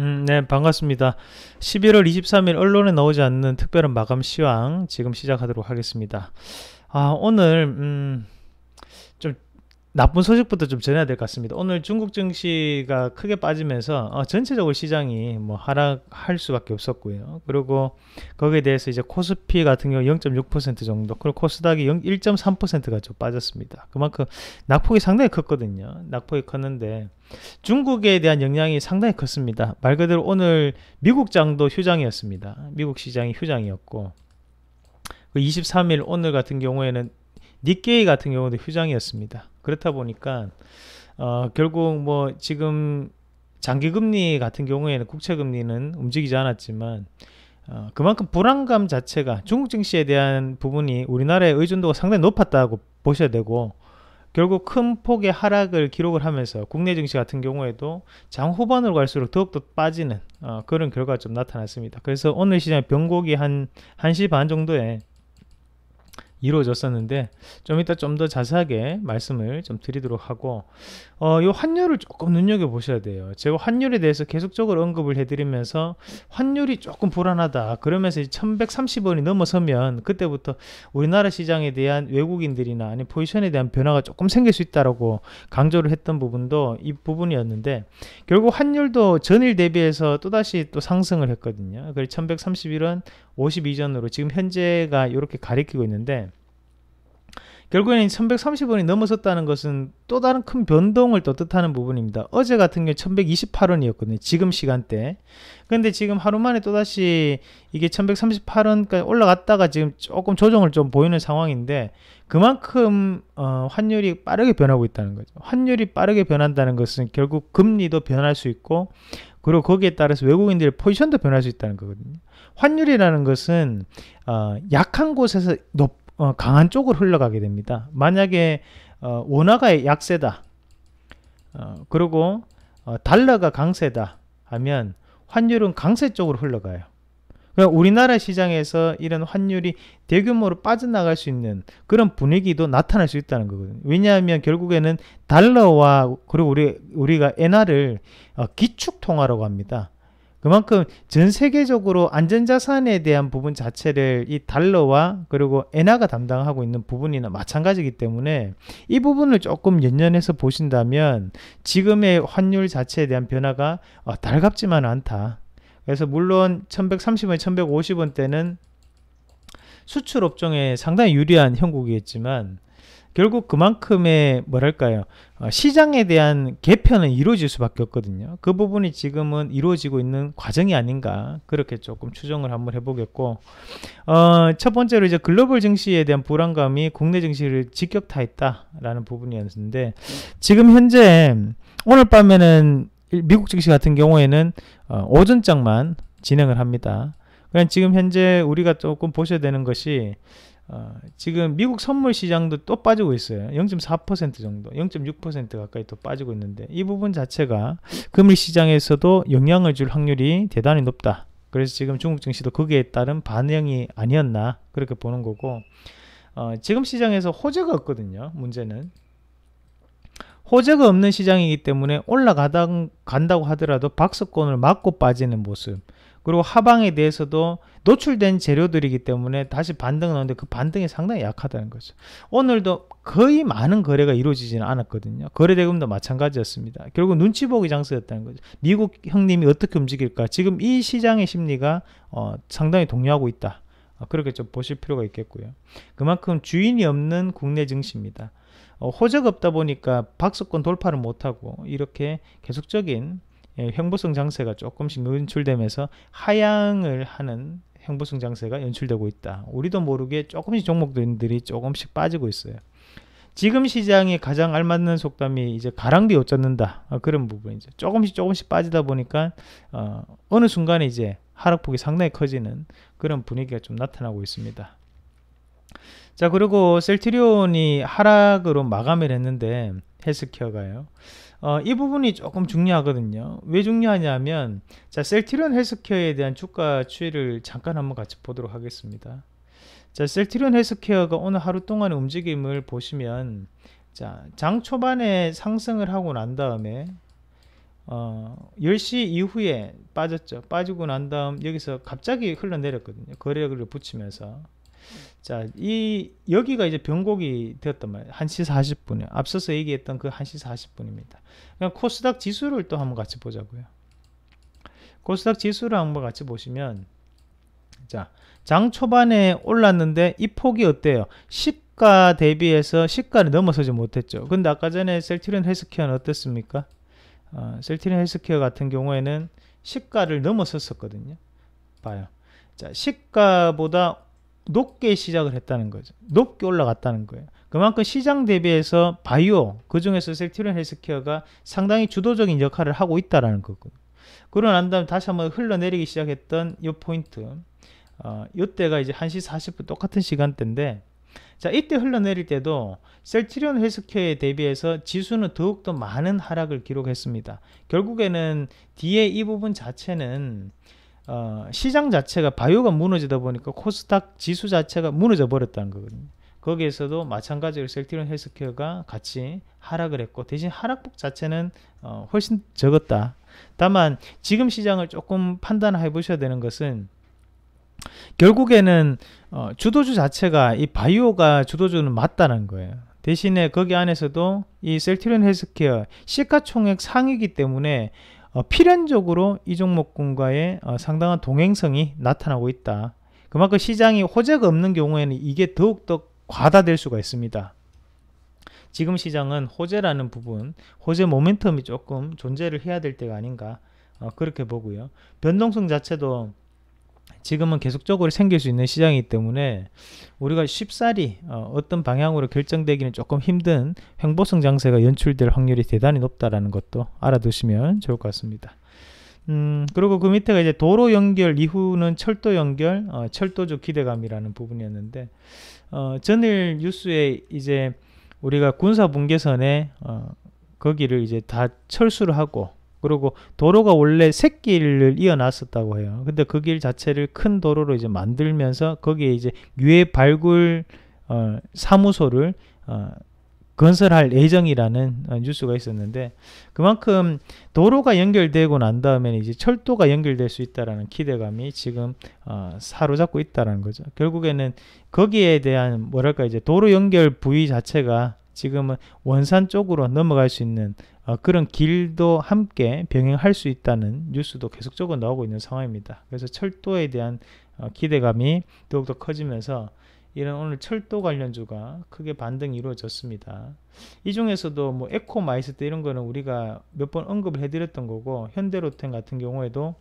음, 네, 반갑습니다. 11월 23일 언론에 나오지 않는 특별한 마감 시황 지금 시작하도록 하겠습니다. 아, 오늘 음, 좀 나쁜 소식부터 좀 전해야 될 것 같습니다. 오늘 중국 증시가 크게 빠지면서 어, 전체적으로 시장이 뭐 하락할 수밖에 없었고요. 그리고 거기에 대해서 이제 코스피 같은 경우 0.6% 정도, 그리고 코스닥이 1.3%가 좀 빠졌습니다. 그만큼 낙폭이 상당히 컸거든요. 낙폭이 컸는데 중국에 대한 영향이 상당히 컸습니다. 말 그대로 오늘 미국 장도 휴장이었습니다. 미국 시장이 휴장이었고 그 23일 오늘 같은 경우에는 니케이 같은 경우도 휴장이었습니다. 그렇다 보니까 어, 결국 뭐 지금 장기금리 같은 경우에는 국채금리는 움직이지 않았지만 어, 그만큼 불안감 자체가 중국 증시에 대한 부분이 우리나라의 의존도가 상당히 높았다고 보셔야 되고 결국 큰 폭의 하락을 기록을 하면서 국내 증시 같은 경우에도 장 후반으로 갈수록 더욱더 빠지는 어, 그런 결과가 좀 나타났습니다. 그래서 오늘 시장 변곡이 한 1시 반 정도에 이루어졌었는데 좀 이따 좀 더 자세하게 말씀을 좀 드리도록 하고 어, 요 환율을 조금 눈여겨 보셔야 돼요. 제가 환율에 대해서 계속적으로 언급을 해드리면서 환율이 조금 불안하다 그러면서 1130원이 넘어서면 그때부터 우리나라 시장에 대한 외국인들이나 아니 포지션에 대한 변화가 조금 생길 수 있다라고 강조를 했던 부분도 이 부분이었는데 결국 환율도 전일 대비해서 또다시 또 상승을 했거든요. 그래서 1131원 52전으로 지금 현재가 이렇게 가리키고 있는데 결국에는 1130원이 넘어섰다는 것은 또 다른 큰 변동을 또 뜻하는 부분입니다. 어제 같은 경우 1128원이었거든요. 지금 시간대. 근데 지금 하루 만에 또다시 이게 1138원까지 올라갔다가 지금 조금 조정을 좀 보이는 상황인데 그만큼 어, 환율이 빠르게 변하고 있다는 거죠. 환율이 빠르게 변한다는 것은 결국 금리도 변할 수 있고 그리고 거기에 따라서 외국인들의 포지션도 변할 수 있다는 거거든요. 환율이라는 것은 어, 약한 곳에서 높 어, 강한 쪽으로 흘러가게 됩니다. 만약에 어, 원화가 약세다. 어, 그리고 어, 달러가 강세다 하면 환율은 강세 쪽으로 흘러가요. 그러 그러니까 우리나라 시장에서 이런 환율이 대규모로 빠져나갈 수 있는 그런 분위기도 나타날 수 있다는 거거든요. 왜냐하면 결국에는 달러와 그리고 우리, 우리가 엔화를 어, 기축통화라고 합니다. 그만큼 전 세계적으로 안전자산에 대한 부분 자체를 이 달러와 그리고 엔화가 담당하고 있는 부분이나 마찬가지이기 때문에 이 부분을 조금 연연해서 보신다면 지금의 환율 자체에 대한 변화가 어, 달갑지만 않다. 그래서 물론 1130원, 1150원 때는 수출 업종에 상당히 유리한 형국이었지만 결국 그만큼의 뭐랄까요 어, 시장에 대한 개편은 이루어질 수밖에 없거든요. 그 부분이 지금은 이루어지고 있는 과정이 아닌가 그렇게 조금 추정을 한번 해보겠고 어, 첫 번째로 이제 글로벌 증시에 대한 불안감이 국내 증시를 직격타했다라는 부분이었는데 지금 현재 오늘 밤에는 미국 증시 같은 경우에는 어, 오전장만 진행을 합니다. 그냥 지금 현재 우리가 조금 보셔야 되는 것이 어, 지금 미국 선물 시장도 또 빠지고 있어요. 0.4% 정도, 0.6% 가까이 또 빠지고 있는데 이 부분 자체가 금일 시장에서도 영향을 줄 확률이 대단히 높다. 그래서 지금 중국 증시도 거기에 따른 반영이 아니었나 그렇게 보는 거고 어, 지금 시장에서 호재가 없거든요. 문제는 호재가 없는 시장이기 때문에 올라간다고 하더라도 박스권을 맞고 빠지는 모습 그리고 하방에 대해서도 노출된 재료들이기 때문에 다시 반등은 오는데 그 반등이 상당히 약하다는 거죠. 오늘도 거의 많은 거래가 이루어지지는 않았거든요. 거래 대금도 마찬가지였습니다. 결국 눈치 보기 장소였다는 거죠. 미국 형님이 어떻게 움직일까? 지금 이 시장의 심리가 어, 상당히 동요하고 있다. 어, 그렇게 좀 보실 필요가 있겠고요. 그만큼 주인이 없는 국내 증시입니다. 어, 호적 없다 보니까 박스권 돌파를 못하고 이렇게 계속적인 예, 형부성 장세가 조금씩 연출되면서 하향을 하는 형부성 장세가 연출되고 있다. 우리도 모르게 조금씩 종목들이 조금씩 빠지고 있어요. 지금 시장에 가장 알맞는 속담이 이제 가랑비 옷 잡는다 어, 그런 부분이죠. 조금씩 조금씩 빠지다 보니까 어, 어느 순간에 이제 하락폭이 상당히 커지는 그런 분위기가 좀 나타나고 있습니다. 자 그리고 셀트리온이 하락으로 마감을 했는데 헬스케어가요. 어, 이 부분이 조금 중요하거든요. 왜 중요하냐면 자 셀티리온 헬스케어에 대한 주가 추이를 잠깐 한번 같이 보도록 하겠습니다. 자 셀티리온 헬스케어가 오늘 하루 동안의 움직임을 보시면 자, 장 초반에 상승을 하고 난 다음에 어, 10시 이후에 빠졌죠. 빠지고 난 다음 여기서 갑자기 흘러내렸거든요. 거래를 붙이면서 자, 이 여기가 이제 변곡이 되었단 말이에요. 1시 40분에 앞서서 얘기했던 그 1시 40분입니다. 그냥 그러니까 코스닥 지수를 또 한번 같이 보자고요. 코스닥 지수를 한번 같이 보시면 자, 장 초반에 올랐는데 이 폭이 어때요? 시가 대비해서 시가를 넘어서지 못했죠. 근데 아까 전에 셀트리온 헬스케어는 어땠습니까? 어, 셀트리온 헬스케어 같은 경우에는 시가를 넘어섰었거든요. 봐요. 자, 시가보다 높게 시작을 했다는 거죠. 높게 올라갔다는 거예요. 그만큼 시장 대비해서 바이오, 그 중에서 셀트리온 헬스케어가 상당히 주도적인 역할을 하고 있다라는 거고. 그러고 난 다음에 다시 한번 흘러내리기 시작했던 이 포인트. 어, 이때가 이제 1시 40분 똑같은 시간대인데, 자, 이때 흘러내릴 때도 셀트리온 헬스케어에 대비해서 지수는 더욱더 많은 하락을 기록했습니다. 결국에는 뒤에 이 부분 자체는 어, 시장 자체가 바이오가 무너지다 보니까 코스닥 지수 자체가 무너져 버렸다는 거거든요. 거기에서도 마찬가지로 셀티론 헬스케어가 같이 하락을 했고 대신 하락폭 자체는 어, 훨씬 적었다. 다만 지금 시장을 조금 판단해 보셔야 되는 것은 결국에는 어, 주도주 자체가 이 바이오가 주도주는 맞다는 거예요. 대신에 거기 안에서도 이 셀티론 헬스케어 시가총액 상위기 때문에 어, 필연적으로 이 종목군과의 어, 상당한 동행성이 나타나고 있다. 그만큼 시장이 호재가 없는 경우에는 이게 더욱더 과다될 수가 있습니다. 지금 시장은 호재라는 부분, 호재 모멘텀이 조금 존재를 해야 될 때가 아닌가 어, 그렇게 보고요. 변동성 자체도 지금은 계속적으로 생길 수 있는 시장이기 때문에 우리가 쉽사리 어, 떤 방향으로 결정되기는 조금 힘든 횡보성 장세가 연출될 확률이 대단히 높다라는 것도 알아두시면 좋을 것 같습니다. 음, 그리고 그 밑에가 이제 도로 연결 이후는 철도 연결, 어, 철도조 기대감이라는 부분이었는데 어, 전일 뉴스에 이제 우리가 군사 분계선에 어, 거기를 이제 다 철수를 하고 그리고 도로가 원래 샛길을 이어놨었다고 해요. 근데 그 길 자체를 큰 도로로 이제 만들면서 거기에 이제 유해 발굴 어, 사무소를 어, 건설할 예정이라는 어, 뉴스가 있었는데 그만큼 도로가 연결되고 난다음에 이제 철도가 연결될 수 있다라는 기대감이 지금 어, 사로잡고 있다라는 거죠. 결국에는 거기에 대한 뭐랄까 이제 도로 연결 부위 자체가 지금은 원산 쪽으로 넘어갈 수 있는 어, 그런 길도 함께 병행할 수 있다는 뉴스도 계속적으로 나오고 있는 상황입니다. 그래서 철도에 대한 어, 기대감이 더욱더 커지면서 이런 오늘 철도 관련주가 크게 반등이 이루어졌습니다. 이 중에서도 뭐 에코 마이스트 이런 거는 우리가 몇 번 언급을 해드렸던 거고 현대로템 같은 경우에도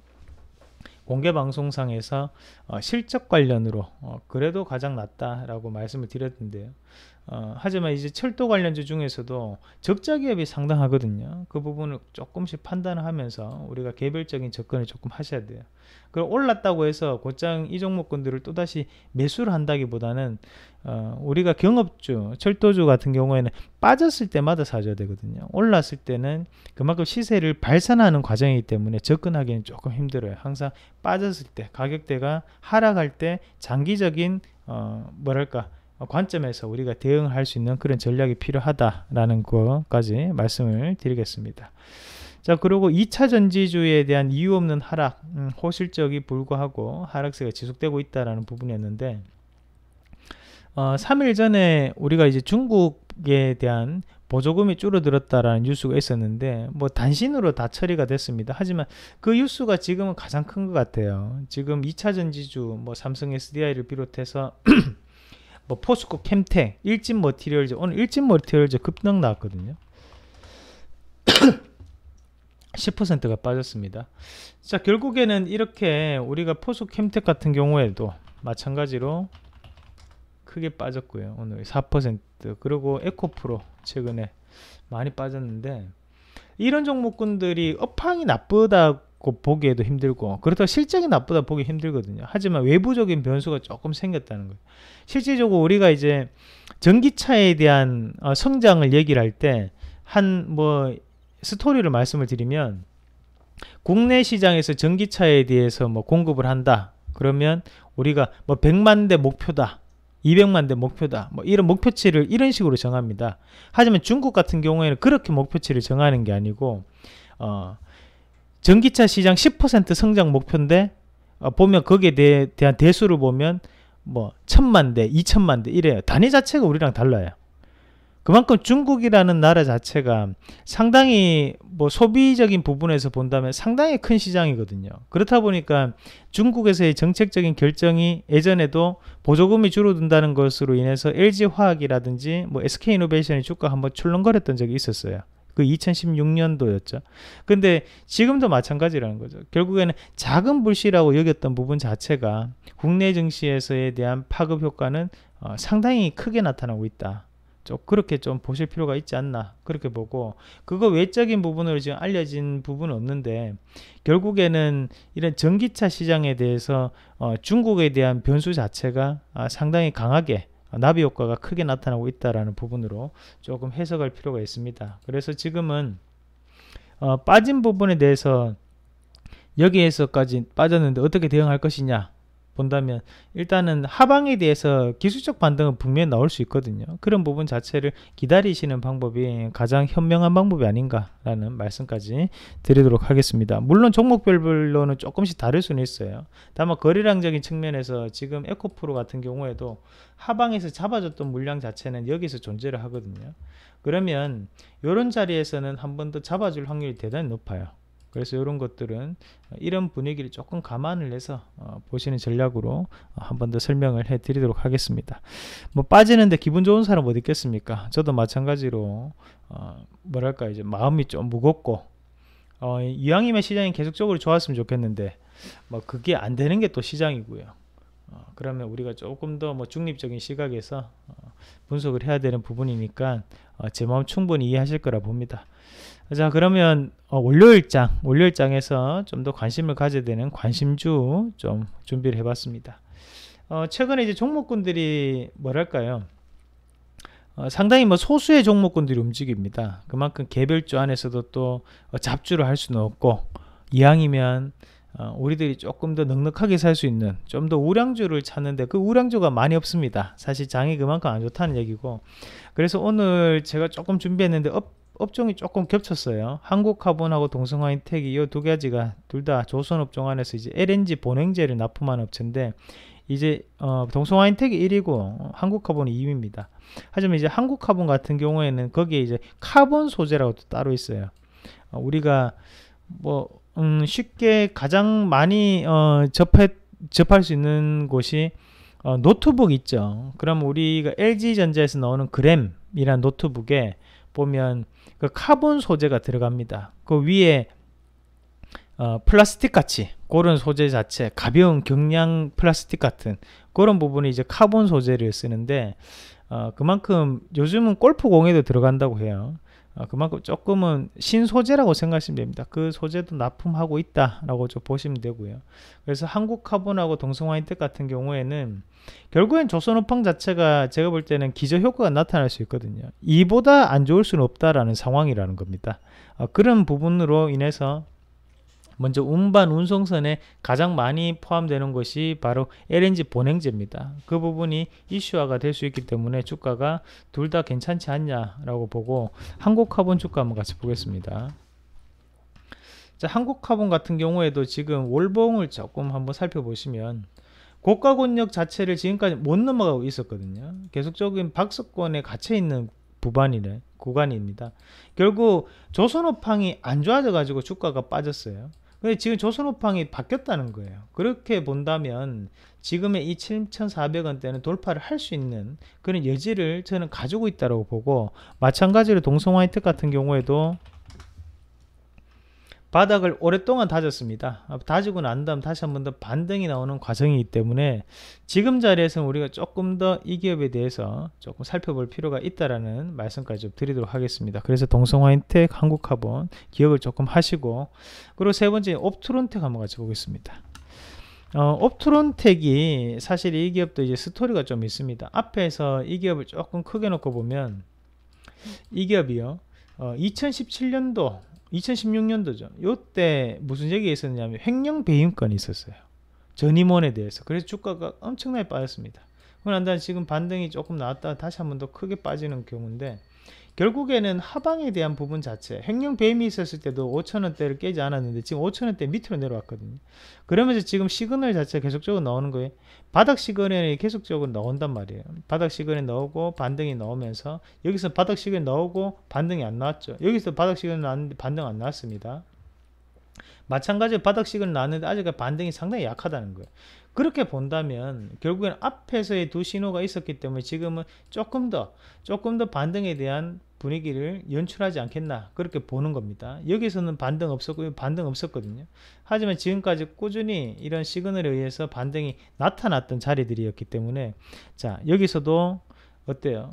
공개 방송상에서 어, 실적 관련으로 어, 그래도 가장 낫다라고 말씀을 드렸는데요. 어, 하지만 이제 철도 관련주 중에서도 적자 기업이 상당하거든요. 그 부분을 조금씩 판단을 하면서 우리가 개별적인 접근을 조금 하셔야 돼요. 그럼 올랐다고 해서 곧장 이 종목군들을 또다시 매수를 한다기보다는 어, 우리가 경업주, 철도주 같은 경우에는 빠졌을 때마다 사줘야 되거든요. 올랐을 때는 그만큼 시세를 발산하는 과정이기 때문에 접근하기는 조금 힘들어요. 항상 빠졌을 때, 가격대가 하락할 때 장기적인 어, 뭐랄까 어, 관점에서 우리가 대응할 수 있는 그런 전략이 필요하다라는 것까지 말씀을 드리겠습니다. 자 그리고 2차 전지주에 대한 이유 없는 하락, 음, 호실적이 불구하고 하락세가 지속되고 있다는 부분이었는데 어, 3일 전에 우리가 이제 중국에 대한 보조금이 줄어들었다라는 뉴스가 있었는데 뭐 단신으로 다 처리가 됐습니다. 하지만 그 뉴스가 지금은 가장 큰 것 같아요. 지금 2차 전지주 뭐 삼성 SDI를 비롯해서 뭐 포스코 캠텍, 일진 머티리얼즈 오늘 일진 머티리얼즈 급등 나왔거든요. 10%가 빠졌습니다. 자 결국에는 이렇게 우리가 포수 캠텍 같은 경우에도 마찬가지로 크게 빠졌고요. 오늘 4% 그리고 에코프로 최근에 많이 빠졌는데 이런 종목군들이 업황이 나쁘다 곧 보기에도 힘들고 그렇다고 실적이 나쁘다 보기 힘들거든요. 하지만 외부적인 변수가 조금 생겼다는 거예요. 실질적으로 우리가 이제 전기차에 대한 어, 성장을 얘기를 할 때 한 뭐 스토리를 말씀을 드리면 국내 시장에서 전기차에 대해서 뭐 공급을 한다. 그러면 우리가 뭐 100만 대 목표다. 200만 대 목표다. 뭐 이런 목표치를 이런 식으로 정합니다. 하지만 중국 같은 경우에는 그렇게 목표치를 정하는 게 아니고 어 전기차 시장 10% 성장 목표인데 어, 보면 거기에 대, 한 대수를 보면 뭐 천만 대, 이천만 대 이래요. 단위 자체가 우리랑 달라요. 그만큼 중국이라는 나라 자체가 상당히 뭐 소비적인 부분에서 본다면 상당히 큰 시장이거든요. 그렇다 보니까 중국에서의 정책적인 결정이 예전에도 보조금이 줄어든다는 것으로 인해서 LG화학이라든지 뭐 SK이노베이션의 주가 한번 출렁거렸던 적이 있었어요. 그 2016년도였죠. 근데 지금도 마찬가지라는 거죠. 결국에는 작은 불씨라고 여겼던 부분 자체가 국내 증시에서에 대한 파급 효과는 어, 상당히 크게 나타나고 있다. 좀 그렇게 좀 보실 필요가 있지 않나 그렇게 보고 그거 외적인 부분으로 지금 알려진 부분은 없는데 결국에는 이런 전기차 시장에 대해서 어, 중국에 대한 변수 자체가 아, 상당히 강하게 나비 효과가 크게 나타나고 있다라는 부분으로 조금 해석할 필요가 있습니다. 그래서 지금은 어, 빠진 부분에 대해서 여기에서까지 빠졌는데 어떻게 대응할 것이냐 본다면 일단은 하방에 대해서 기술적 반등은 분명히 나올 수 있거든요. 그런 부분 자체를 기다리시는 방법이 가장 현명한 방법이 아닌가라는 말씀까지 드리도록 하겠습니다. 물론 종목별로는 조금씩 다를 수는 있어요. 다만 거래량적인 측면에서 지금 에코프로 같은 경우에도 하방에서 잡아줬던 물량 자체는 여기서 존재를 하거든요. 그러면 이런 자리에서는 한 번 더 잡아줄 확률이 대단히 높아요. 그래서 이런 것들은 어, 이런 분위기를 조금 감안을 해서 어, 보시는 전략으로 어, 한번 더 설명을 해 드리도록 하겠습니다 뭐 빠지는데 기분 좋은 사람 어디 있겠습니까 저도 마찬가지로 어, 뭐랄까 이제 마음이 좀 무겁고 어, 이왕이면 시장이 계속적으로 좋았으면 좋겠는데 뭐 그게 안 되는 게 또 시장이고요 어, 그러면 우리가 조금 더 뭐 중립적인 시각에서 어, 분석을 해야 되는 부분이니까 어, 제 마음 충분히 이해하실 거라 봅니다. 자 그러면 어, 월요일장 월요일장에서 좀 더 관심을 가져야 되는 관심주 좀 준비를 해봤습니다 어, 최근에 이제 종목군들이 뭐랄까요 어, 상당히 뭐 소수의 종목군들이 움직입니다 그만큼 개별주 안에서도 또 어, 잡주를 할 수는 없고 이왕이면 어, 우리들이 조금 더 넉넉하게 살 수 있는 좀 더 우량주를 찾는데 그 우량주가 많이 없습니다 사실 장이 그만큼 안 좋다는 얘기고 그래서 오늘 제가 조금 준비했는데 업, 업종이 조금 겹쳤어요. 한국화본하고 동성화인텍이 이 두 가지가 둘 다 조선업종 안에서 이제 LNG 보냉제를 납품한 업체인데 이제 어, 동성화인텍이 1위고 한국화본이 2위입니다. 하지만 이제 한국화본 같은 경우에는 거기에 이제 카본 소재라고 또 따로 있어요. 어, 우리가 뭐 음, 쉽게 가장 많이 어, 접해, 접할 수 있는 곳이 어, 노트북 있죠. 그럼 우리가 LG전자에서 나오는 그램이란 노트북에 보면 그 카본 소재가 들어갑니다. 그 위에 어, 플라스틱 같이 그런 소재 자체 가벼운 경량 플라스틱 같은 그런 부분이 이제 카본 소재를 쓰는데 어, 그만큼 요즘은 골프 공에도 들어간다고 해요. 아, 그만큼 조금은 신소재라고 생각하시면 됩니다. 그 소재도 납품하고 있다라고 좀 보시면 되고요. 그래서 한국카본하고 동성화인텍 같은 경우에는 결국엔 조선우팡 자체가 제가 볼 때는 기저효과가 나타날 수 있거든요. 이보다 안 좋을 수는 없다라는 상황이라는 겁니다. 아, 그런 부분으로 인해서 먼저 운반 운송선에 가장 많이 포함되는 것이 바로 LNG 보냉제입니다. 그 부분이 이슈화가 될 수 있기 때문에 주가가 둘 다 괜찮지 않냐라고 보고 한국화본 주가 한번 같이 보겠습니다. 자, 한국화본 같은 경우에도 지금 월봉을 조금 한번 살펴보시면 고가 권역 자체를 지금까지 못 넘어가고 있었거든요. 계속적인 박스권에 갇혀 있는 부반이래 구간입니다. 결국 조선호팡이 안 좋아져 가지고 주가가 빠졌어요. 근데 지금 조선호팡이 바뀌었다는 거예요. 그렇게 본다면 지금의 이 7,400원대는 돌파를 할 수 있는 그런 여지를 저는 가지고 있다고 보고 마찬가지로 동성 화이트 같은 경우에도 바닥을 오랫동안 다졌습니다. 다지고 난 다음 다시 한 번 더 반등이 나오는 과정이기 때문에 지금 자리에서는 우리가 조금 더 이 기업에 대해서 조금 살펴볼 필요가 있다라는 말씀까지 드리도록 하겠습니다. 그래서 동성화인텍, 한국화본 기억을 조금 하시고 그리고 세 번째 옵트론텍 한번 같이 보겠습니다. 어, 옵트론텍이 사실 이 기업도 이제 스토리가 좀 있습니다. 앞에서 이 기업을 조금 크게 놓고 보면 이 기업이요. 어, 2017년도 2016년도죠. 요때 무슨 얘기 있었냐면 횡령 배임건이 있었어요. 전임원에 대해서. 그래서 주가가 엄청나게 빠졌습니다. 그러난 다음 지금 반등이 조금 나왔다가 다시 한 번 더 크게 빠지는 경우인데 결국에는 하방에 대한 부분 자체 횡령 배임이 있었을 때도 5천원대를 깨지 않았는데 지금 5천원대 밑으로 내려왔거든요 그러면서 지금 시그널 자체가 계속적으로 나오는 거예요 바닥 시그널이 계속적으로 나온단 말이에요 바닥 시그널이 나오고 반등이 나오면서 여기서 바닥 시그널이 나오고 반등이 안 나왔죠 여기서 바닥 시그널이 나왔는데 반등 안 나왔습니다 마찬가지로 바닥 시그널 나왔는데 아직 반등이 상당히 약하다는 거예요 그렇게 본다면 결국엔 앞에서의 두 신호가 있었기 때문에 지금은 조금 더 조금 더 반등에 대한 분위기를 연출하지 않겠나 그렇게 보는 겁니다. 여기서는 반등 없었고 반등 없었거든요. 하지만 지금까지 꾸준히 이런 시그널에 의해서 반등이 나타났던 자리들이었기 때문에 자 여기서도 어때요?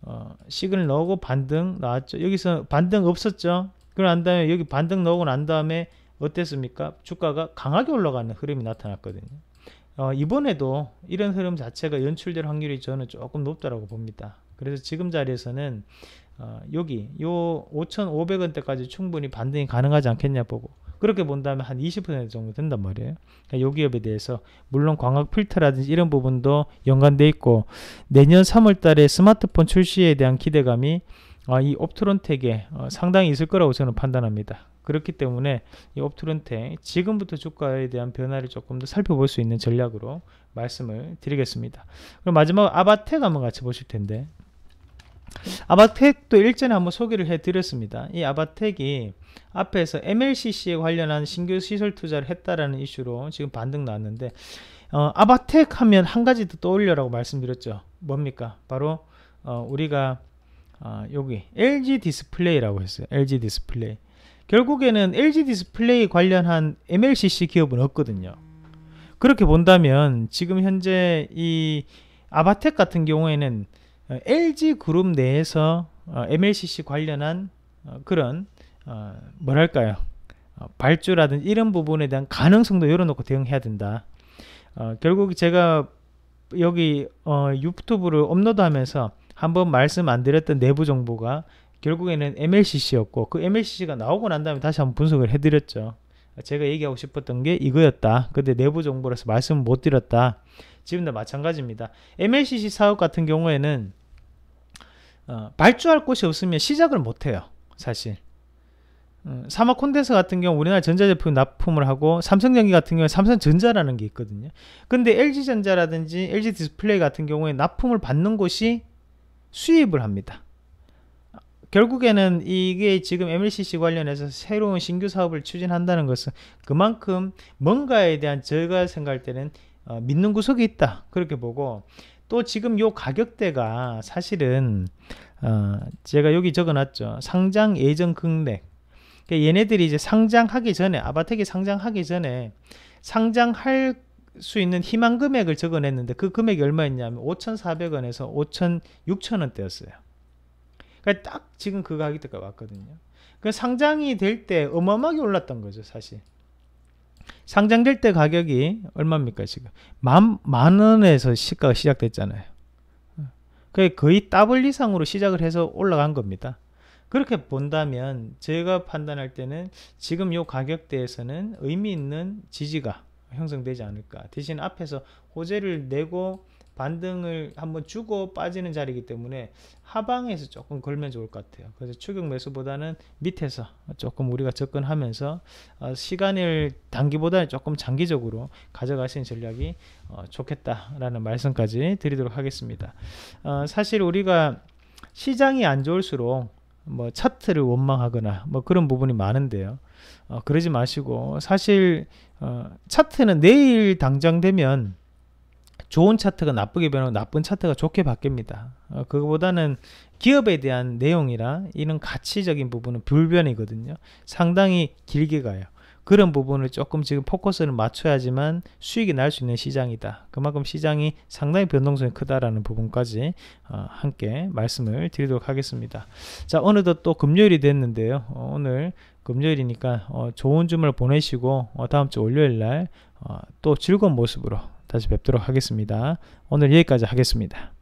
어, 시그널 넣고 반등 나왔죠. 여기서 반등 없었죠. 그런 다음에 여기 반등 넣고 난 다음에 어땠습니까? 주가가 강하게 올라가는 흐름이 나타났거든요. 어, 이번에도 이런 흐름 자체가 연출될 확률이 저는 조금 높다라고 봅니다. 그래서 지금 자리에서는 어, 여기 요 5,500원대까지 충분히 반등이 가능하지 않겠냐 보고 그렇게 본다면 한 20% 정도 된단 말이에요. 그러니까 요 기업에 대해서 물론 광학 필터라든지 이런 부분도 연관돼 있고 내년 3월 달에 스마트폰 출시에 대한 기대감이 어, 이 옵트론텍에 어, 상당히 있을 거라고 저는 판단합니다. 그렇기 때문에 이 업트렌드 지금부터 주가에 대한 변화를 조금 더 살펴볼 수 있는 전략으로 말씀을 드리겠습니다. 그럼 마지막 아바텍 한번 같이 보실 텐데 아바텍도 일전에 한번 소개를 해드렸습니다. 이 아바텍이 앞에서 MLCC에 관련한 신규 시설 투자를 했다라는 이슈로 지금 반등 나왔는데 어, 아바텍 하면 한 가지 더 떠올려라고 말씀드렸죠. 뭡니까? 바로 어, 우리가 어, 여기 LG 디스플레이라고 했어요. LG 디스플레이. 결국에는 LG 디스플레이 관련한 MLCC 기업은 없거든요. 그렇게 본다면 지금 현재 이 아바텍 같은 경우에는 어, LG 그룹 내에서 어, MLCC 관련한 어, 그런 뭐랄까요 발주라든지 이런 부분에 대한 가능성도 열어놓고 대응해야 된다. 결국 제가 여기 유튜브를 업로드하면서 한번 말씀 안 드렸던 내부 정보가 결국에는 MLCC였고 그 MLCC가 나오고 난 다음에 다시 한번 분석을 해드렸죠. 제가 얘기하고 싶었던 게 이거였다. 근데 내부 정보라서 말씀 못 드렸다. 지금도 마찬가지입니다. MLCC 사업 같은 경우에는 어, 발주할 곳이 없으면 시작을 못해요. 사실. 음, 사막 콘덴서 같은 경우 우리나라 전자제품 납품을 하고 삼성전기 같은 경우에 삼성전자라는 게 있거든요. 근데 LG전자라든지 LG디스플레이 같은 경우에 납품을 받는 곳이 수입을 합니다. 결국에는 이게 지금 MLCC 관련해서 새로운 신규 사업을 추진한다는 것은 그만큼 뭔가에 대한 저희가 생각할 때는 어, 믿는 구석이 있다 그렇게 보고 또 지금 요 가격대가 사실은 어, 제가 여기 적어놨죠 상장 예정 금액 그러니까 얘네들이 이제 상장하기 전에 아바텍이 상장하기 전에 상장할 수 있는 희망 금액을 적어냈는데 그 금액이 얼마였냐면 5,400원에서 5 6,000원대였어요. 그러니까 딱 지금 그 가격대가 왔거든요. 그 상장이 될 때 어마어마하게 올랐던 거죠, 사실. 상장될 때 가격이 얼마입니까, 지금? 만, 만 원에서 시가가 시작됐잖아요. 그게 거의 더블 이상으로 시작을 해서 올라간 겁니다. 그렇게 본다면 제가 판단할 때는 지금 요 가격대에서는 의미 있는 지지가 형성되지 않을까. 대신 앞에서 호재를 내고 반등을 한번 주고 빠지는 자리이기 때문에 하방에서 조금 걸면 좋을 것 같아요. 그래서 추격 매수보다는 밑에서 조금 우리가 접근하면서 어, 시간을 단기보다는 조금 장기적으로 가져가시는 전략이 어, 좋겠다라는 말씀까지 드리도록 하겠습니다. 어, 사실 우리가 시장이 안 좋을수록 뭐 차트를 원망하거나 뭐 그런 부분이 많은데요. 그러지 마시고 사실 차트는 내일 당장 되면 좋은 차트가 나쁘게 변하고 나쁜 차트가 좋게 바뀝니다. 어, 그거보다는 기업에 대한 내용이나 이런 가치적인 부분은 불변이거든요. 상당히 길게 가요. 그런 부분을 조금 지금 포커스를 맞춰야지만 수익이 날 수 있는 시장이다. 그만큼 시장이 상당히 변동성이 크다라는 부분까지 어, 함께 말씀을 드리도록 하겠습니다. 자, 어느덧 또 금요일이 됐는데요. 어, 오늘 금요일이니까 어, 좋은 주말 보내시고 어, 다음 주 월요일 날또 어, 즐거운 모습으로 다시 뵙도록 하겠습니다. 오늘 여기까지 하겠습니다.